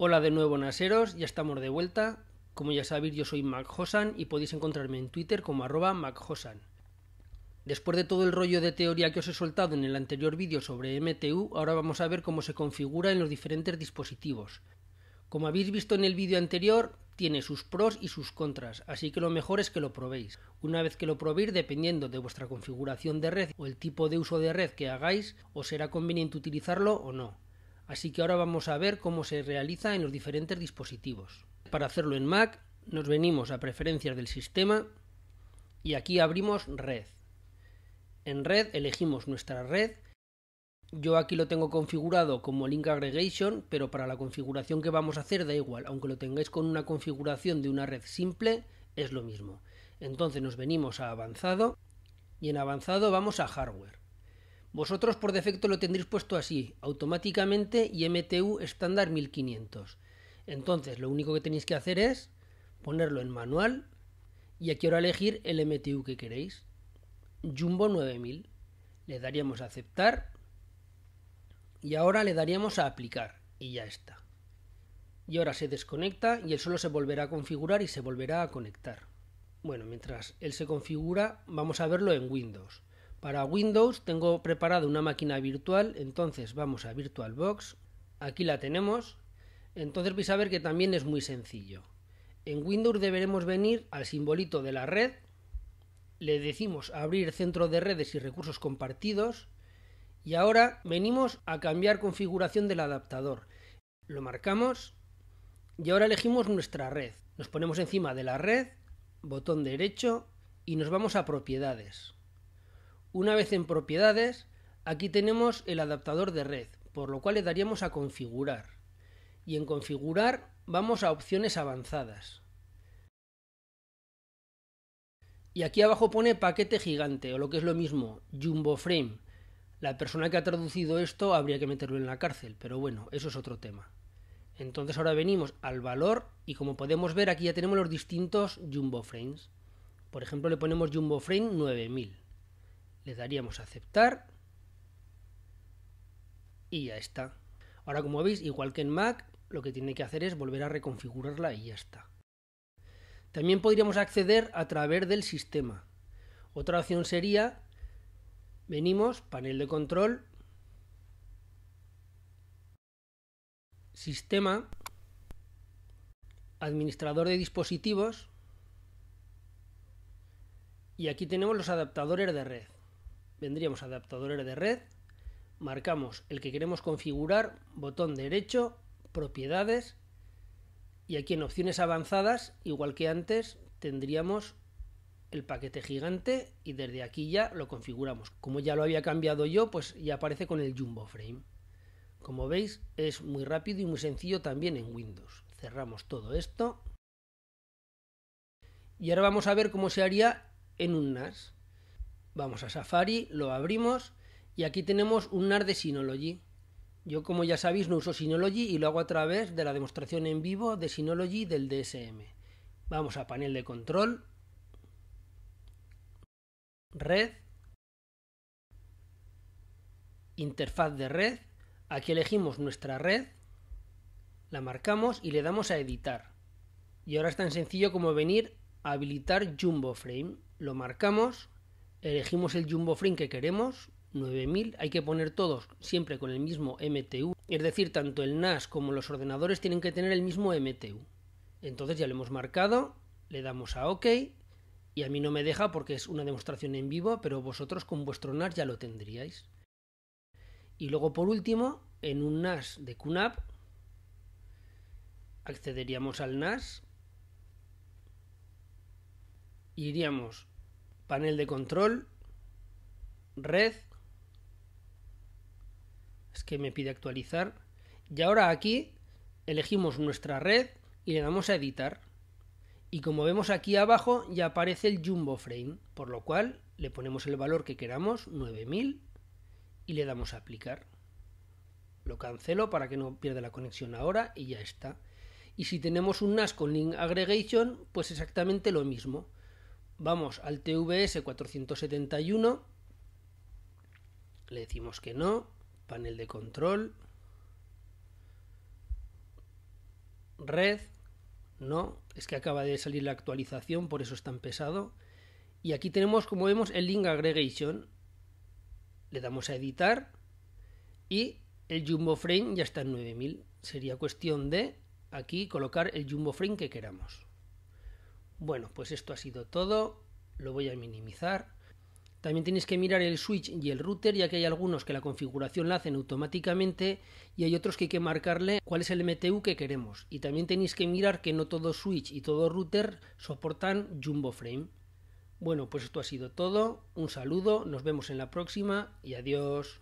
Hola de nuevo Naseros, ya estamos de vuelta. Como ya sabéis, yo soy MacHosan y podéis encontrarme en Twitter como arroba MacHosan. Después de todo el rollo de teoría que os he soltado en el anterior vídeo sobre MTU, ahora vamos a ver cómo se configura en los diferentes dispositivos. Como habéis visto en el vídeo anterior, tiene sus pros y sus contras, así que lo mejor es que lo probéis. Una vez que lo probéis, dependiendo de vuestra configuración de red o el tipo de uso de red que hagáis, os será conveniente utilizarlo o no. Así que ahora vamos a ver cómo se realiza en los diferentes dispositivos. Para hacerlo en Mac nos venimos a preferencias del sistema y aquí abrimos red. En red elegimos nuestra red. Yo aquí lo tengo configurado como link aggregation, pero para la configuración que vamos a hacer da igual, aunque lo tengáis con una configuración de una red simple, es lo mismo. Entonces nos venimos a avanzado y en avanzado vamos a hardware. Vosotros por defecto lo tendréis puesto así, automáticamente y MTU estándar 1500. Entonces, lo único que tenéis que hacer es ponerlo en manual y aquí ahora elegir el MTU que queréis. Jumbo 9000. Le daríamos a aceptar y ahora le daríamos a aplicar y ya está. Y ahora se desconecta y él solo se volverá a configurar y se volverá a conectar. Bueno, mientras él se configura, vamos a verlo en Windows. Para Windows tengo preparada una máquina virtual, entonces vamos a VirtualBox, aquí la tenemos, entonces vais a ver que también es muy sencillo. En Windows deberemos venir al simbolito de la red, le decimos abrir centro de redes y recursos compartidos y ahora venimos a cambiar configuración del adaptador. Lo marcamos y ahora elegimos nuestra red. Nos ponemos encima de la red, botón derecho y nos vamos a propiedades. Una vez en propiedades, aquí tenemos el adaptador de red, por lo cual le daríamos a configurar. Y en configurar vamos a opciones avanzadas. Y aquí abajo pone paquete gigante, o lo que es lo mismo, jumbo frame. La persona que ha traducido esto habría que meterlo en la cárcel, pero bueno, eso es otro tema. Entonces ahora venimos al valor y como podemos ver aquí ya tenemos los distintos jumbo frames. Por ejemplo, le ponemos jumbo frame 9000 le daríamos a aceptar y ya está. Ahora como veis, igual que en Mac, lo que tiene que hacer es volver a reconfigurarla y ya está. También podríamos acceder a través del sistema. Otra opción sería, venimos, panel de control, sistema, administrador de dispositivos, y aquí tenemos los adaptadores de red vendríamos a adaptadores de red, marcamos el que queremos configurar, botón derecho, propiedades, y aquí en opciones avanzadas, igual que antes, tendríamos el paquete gigante y desde aquí ya lo configuramos. Como ya lo había cambiado yo, pues ya aparece con el jumbo frame. Como veis, es muy rápido y muy sencillo también en Windows. Cerramos todo esto. Y ahora vamos a ver cómo se haría en un NAS. Vamos a Safari, lo abrimos y aquí tenemos un NAR de Synology. Yo, como ya sabéis, no uso Synology y lo hago a través de la demostración en vivo de Synology del DSM. Vamos a panel de control, red, interfaz de red. Aquí elegimos nuestra red, la marcamos y le damos a editar. Y ahora es tan sencillo como venir a habilitar Jumbo Frame. Lo marcamos, elegimos el jumbo frame que queremos, 9000, hay que poner todos siempre con el mismo MTU, es decir, tanto el NAS como los ordenadores tienen que tener el mismo MTU. Entonces ya lo hemos marcado, le damos a OK y a mí no me deja porque es una demostración en vivo, pero vosotros con vuestro NAS ya lo tendríais. Y luego por último, en un NAS de QNAP, accederíamos al NAS, iríamos panel de control, red, es que me pide actualizar, y ahora aquí elegimos nuestra red y le damos a editar. Y como vemos aquí abajo ya aparece el jumbo frame, por lo cual le ponemos el valor que queramos, 9000, y le damos a aplicar. Lo cancelo para que no pierda la conexión ahora y ya está. Y si tenemos un NAS con link aggregation, pues exactamente lo mismo. Vamos al TVS 471. Le decimos que no. Panel de control. Red. No. Es que acaba de salir la actualización, por eso es tan pesado. Y aquí tenemos, como vemos, el link aggregation. Le damos a editar. Y el jumbo frame ya está en 9000. Sería cuestión de aquí colocar el jumbo frame que queramos. Bueno, pues esto ha sido todo, lo voy a minimizar. También tenéis que mirar el switch y el router, ya que hay algunos que la configuración la hacen automáticamente y hay otros que hay que marcarle cuál es el MTU que queremos. Y también tenéis que mirar que no todo switch y todo router soportan Jumbo Frame. Bueno, pues esto ha sido todo. Un saludo, nos vemos en la próxima y adiós.